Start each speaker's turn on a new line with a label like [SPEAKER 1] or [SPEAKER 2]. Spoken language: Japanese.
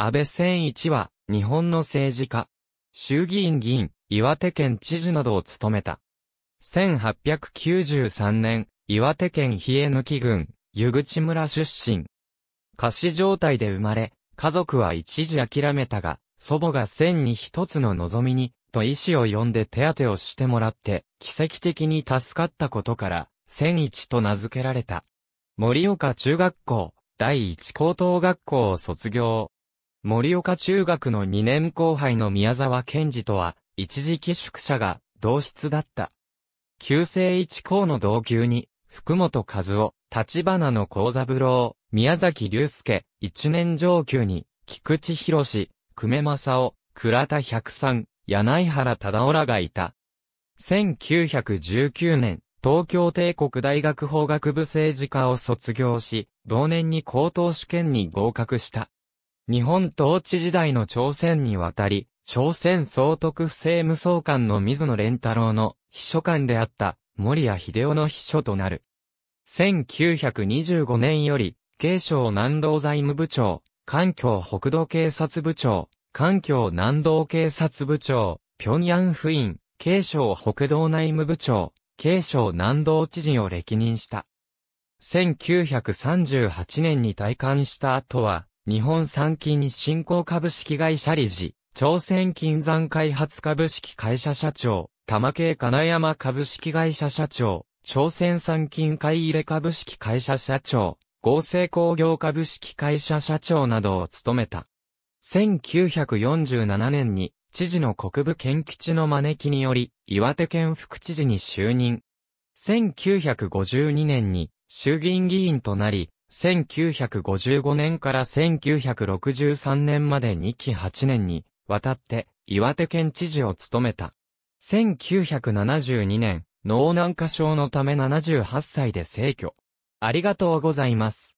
[SPEAKER 1] 安倍千一は、日本の政治家、衆議院議員、岩手県知事などを務めた。1893年、岩手県冷え抜き郡、湯口村出身。歌詞状態で生まれ、家族は一時諦めたが、祖母が千に一つの望みに、と医師を呼んで手当てをしてもらって、奇跡的に助かったことから、千一と名付けられた。森岡中学校、第一高等学校を卒業。森岡中学の2年後輩の宮沢賢治とは、一時寄宿舎が同室だった。旧世一校の同級に、福本和夫、立花の幸三郎、宮崎隆介、一年上級に、菊池博士、久米正夫、倉田百三、柳原忠夫らがいた。1919年、東京帝国大学法学部政治科を卒業し、同年に高等試験に合格した。日本統治時代の朝鮮にわたり、朝鮮総督府政務総監の水野連太郎の秘書官であった森谷秀夫の秘書となる。1925年より、警省南道財務部長、環境北道警察部長、環境南道警察部長、平壌府院、警省北道内務部長、警省南道知事を歴任した。1938年に退官した後は、日本産金振興株式会社理事、朝鮮金山開発株式会社社長、玉系金山株式会社社長、朝鮮産金買入株式会社社長、合成工業株式会社社長などを務めた。1947年に、知事の国部県吉の招きにより、岩手県副知事に就任。1952年に、衆議院議員となり、1955年から1963年まで2期8年にわたって岩手県知事を務めた。1972年、脳難化症のため78歳で逝去。ありがとうございます。